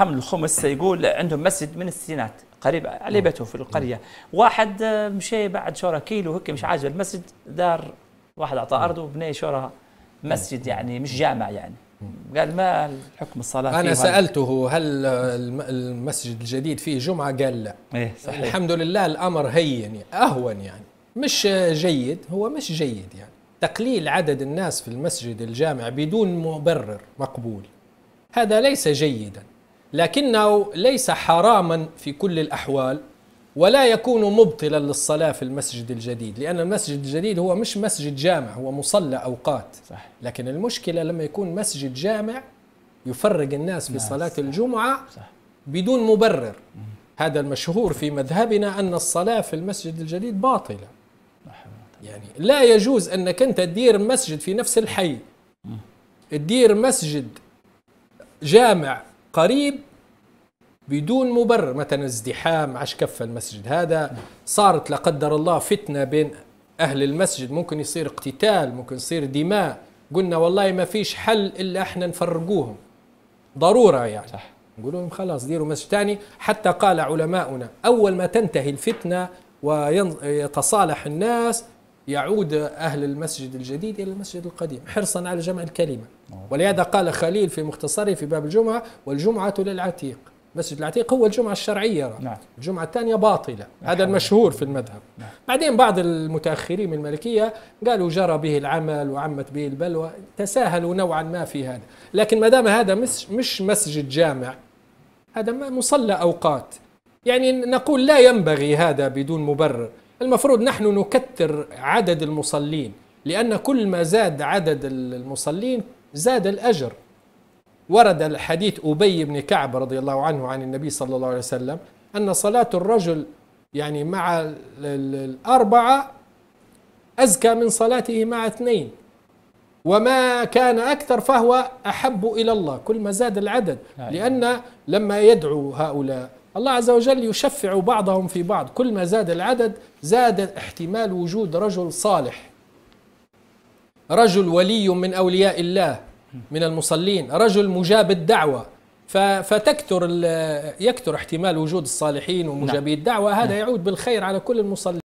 حمل الخمس يقول عندهم مسجد من الستينات قريب على بيته في القريه واحد آه، مشى بعد شورا كيلو هيك مش عاجب المسجد دار واحد اعطاه ارضه وبنى شورا مسجد يعني مش جامع يعني قال ما حكم الصلاة أنا سألته هل المسجد الجديد فيه جمعة قال لا إيه صحيح. الحمد لله الأمر هين يعني، أهون يعني مش جيد هو مش جيد يعني تقليل عدد الناس في المسجد الجامع بدون مبرر مقبول هذا ليس جيدا لكنه ليس حراما في كل الأحوال ولا يكون مبطلا للصلاة في المسجد الجديد لأن المسجد الجديد هو مش مسجد جامع هو مصلى أوقات صح. لكن المشكلة لما يكون مسجد جامع يفرق الناس في صلاة صح. الجمعة صح. بدون مبرر هذا المشهور في مذهبنا أن الصلاة في المسجد الجديد باطلة يعني لا يجوز أنك أنت تدير مسجد في نفس الحي تدير مسجد جامع قريب بدون مبرر مثلا ازدحام عش كف المسجد هذا صارت لا قدر الله فتنه بين اهل المسجد ممكن يصير اقتتال ممكن يصير دماء قلنا والله ما فيش حل الا احنا نفرقوهم ضروره يعني صح نقول لهم خلاص ديروا مسجد ثاني حتى قال علماؤنا اول ما تنتهي الفتنه ويتصالح الناس يعود أهل المسجد الجديد إلى المسجد القديم حرصا على جمع الكلمة ولهذا قال خليل في مختصره في باب الجمعة والجمعة للعتيق مسجد العتيق هو الجمعة الشرعية نعم. الجمعة الثانية باطلة نعم. هذا المشهور في المذهب نعم. بعدين بعض المتأخرين من المالكية قالوا جرى به العمل وعمت به البلوى تساهلوا نوعا ما في هذا لكن ما دام هذا مش, مش مسجد جامع هذا مصلى أوقات يعني نقول لا ينبغي هذا بدون مبرر المفروض نحن نكثر عدد المصلين لأن كل ما زاد عدد المصلين زاد الأجر ورد الحديث أبي بن كعب رضي الله عنه عن النبي صلى الله عليه وسلم أن صلاة الرجل يعني مع الأربعة أزكى من صلاته مع اثنين وما كان أكثر فهو أحب إلى الله كل ما زاد العدد نعم. لأن لما يدعو هؤلاء الله عز وجل يشفع بعضهم في بعض كل ما زاد العدد زاد احتمال وجود رجل صالح رجل ولي من أولياء الله من المصلين رجل مجاب الدعوة فتكثر يكثر احتمال وجود الصالحين ومجابي نعم. الدعوة هذا نعم. يعود بالخير على كل المصلين